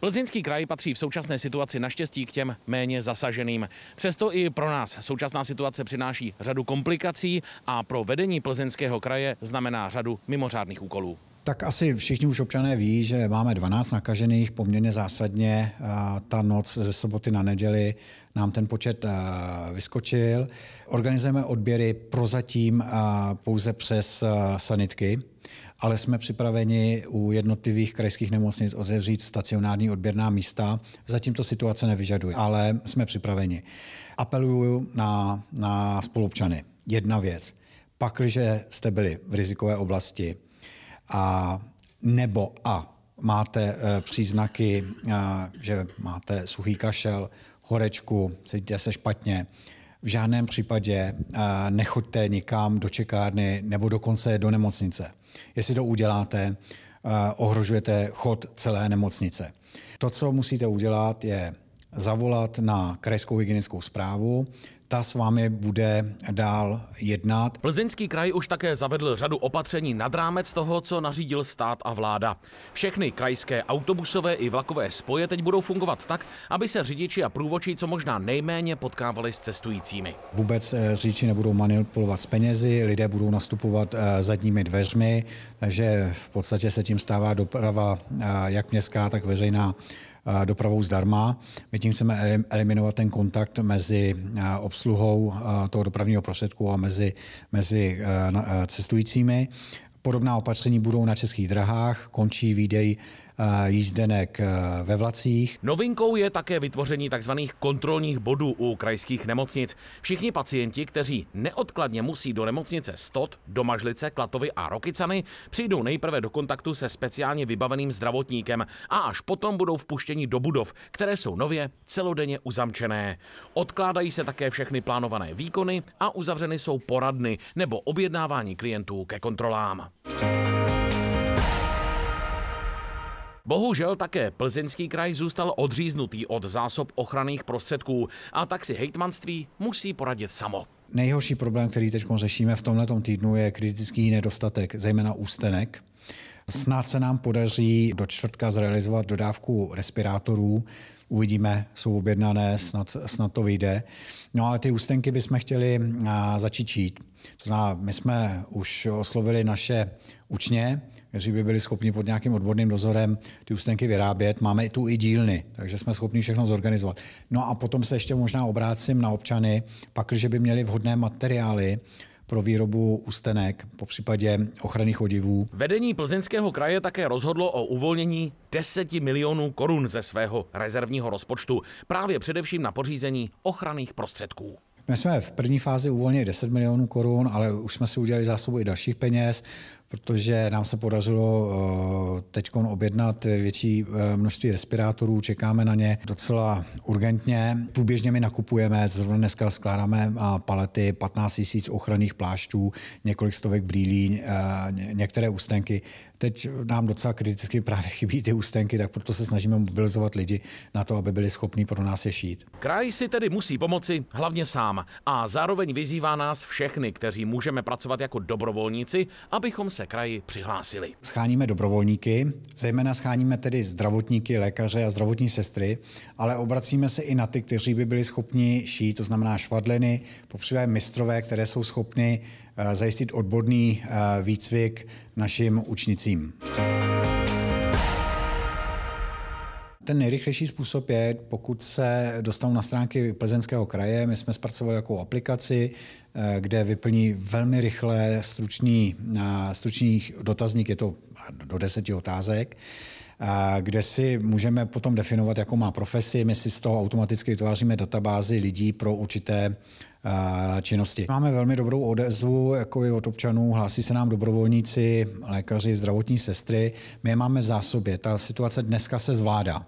Plzeňský kraj patří v současné situaci naštěstí k těm méně zasaženým. Přesto i pro nás současná situace přináší řadu komplikací a pro vedení plzeňského kraje znamená řadu mimořádných úkolů. Tak asi všichni už občané ví, že máme 12 nakažených poměrně zásadně. Ta noc ze soboty na neděli nám ten počet vyskočil. Organizujeme odběry prozatím pouze přes sanitky, ale jsme připraveni u jednotlivých krajských nemocnic otevřít stacionární odběrná místa. Zatím to situace nevyžaduje, ale jsme připraveni. Apeluju na, na spolupčany. Jedna věc. Pakliže jste byli v rizikové oblasti, a nebo a máte eh, příznaky, eh, že máte suchý kašel, horečku, cítíte se špatně, v žádném případě eh, nechoďte nikam do čekárny nebo dokonce do nemocnice. Jestli to uděláte, ohrožujete chod celé nemocnice. To, co musíte udělat, je zavolat na krajskou hygienickou zprávu, ta s vámi bude dál jednat. Plzeňský kraj už také zavedl řadu opatření nad rámec toho, co nařídil stát a vláda. Všechny krajské autobusové i vlakové spoje teď budou fungovat tak, aby se řidiči a průvočí co možná nejméně potkávali s cestujícími. Vůbec eh, řidiči nebudou manipulovat s penězi, lidé budou nastupovat eh, zadními dveřmi, takže v podstatě se tím stává doprava eh, jak městská, tak veřejná dopravou zdarma. My tím chceme eliminovat ten kontakt mezi obsluhou toho dopravního prostředku a mezi, mezi e, e, cestujícími. Podobná opatření budou na českých drahách, končí výdej Eh, jízdenek eh, ve vlacích. Novinkou je také vytvoření tzv. kontrolních bodů u krajských nemocnic. Všichni pacienti, kteří neodkladně musí do nemocnice Stot, Domažlice, Klatovy a rokycany, přijdou nejprve do kontaktu se speciálně vybaveným zdravotníkem a až potom budou vpuštěni do budov, které jsou nově celodenně uzamčené. Odkládají se také všechny plánované výkony a uzavřeny jsou poradny nebo objednávání klientů ke kontrolám. Bohužel také plzeňský kraj zůstal odříznutý od zásob ochranných prostředků a tak si hejtmanství musí poradit samo. Nejhorší problém, který teď řešíme v tomto týdnu, je kritický nedostatek, zejména ústenek. Snad se nám podaří do čtvrtka zrealizovat dodávku respirátorů. Uvidíme, jsou objednané, snad, snad to vyjde. No ale ty ústenky bychom chtěli začít čít. To znamená, my jsme už oslovili naše učně, kteří by byli schopni pod nějakým odborným dozorem ty ústenky vyrábět. Máme tu i dílny, takže jsme schopni všechno zorganizovat. No a potom se ještě možná obrácím na občany, pak, že by měli vhodné materiály, pro výrobu ústenek, po případě ochranných odivů. Vedení plzeňského kraje také rozhodlo o uvolnění 10 milionů korun ze svého rezervního rozpočtu, právě především na pořízení ochranných prostředků. My jsme v první fázi uvolnili 10 milionů korun, ale už jsme si udělali zásobu i dalších peněz protože nám se podařilo eh, teď objednat větší eh, množství respirátorů, čekáme na ně docela urgentně. Průběžně my nakupujeme, zrovna dneska skládáme eh, palety 15 000 ochranných plášťů, několik stovek brýlí, některé ústenky. Teď nám docela kriticky právě chybí ty ústenky, tak proto se snažíme mobilizovat lidi na to, aby byli schopní pro nás je šít. Kraj si tedy musí pomoci hlavně sám a zároveň vyzývá nás všechny, kteří můžeme pracovat jako dobrovolníci, abychom se kraji přihlásili. Scháníme dobrovolníky, zejména scháníme tedy zdravotníky, lékaře a zdravotní sestry, ale obracíme se i na ty, kteří by byli schopni šít, to znamená švadleny, popřípadě mistrové, které jsou schopny eh, zajistit odborný eh, výcvik našim učnicím. Ten nejrychlejší způsob je, pokud se dostanou na stránky Plzeňského kraje, my jsme zpracovali jakou aplikaci, eh, kde vyplní velmi rychle stručný, eh, stručný dotazník, je to do deseti otázek, kde si můžeme potom definovat, jakou má profesi. My si z toho automaticky vytváříme databázy lidí pro určité činnosti. Máme velmi dobrou odezvu jako od občanů, hlásí se nám dobrovolníci, lékaři, zdravotní sestry. My je máme v zásobě. Ta situace dneska se zvládá.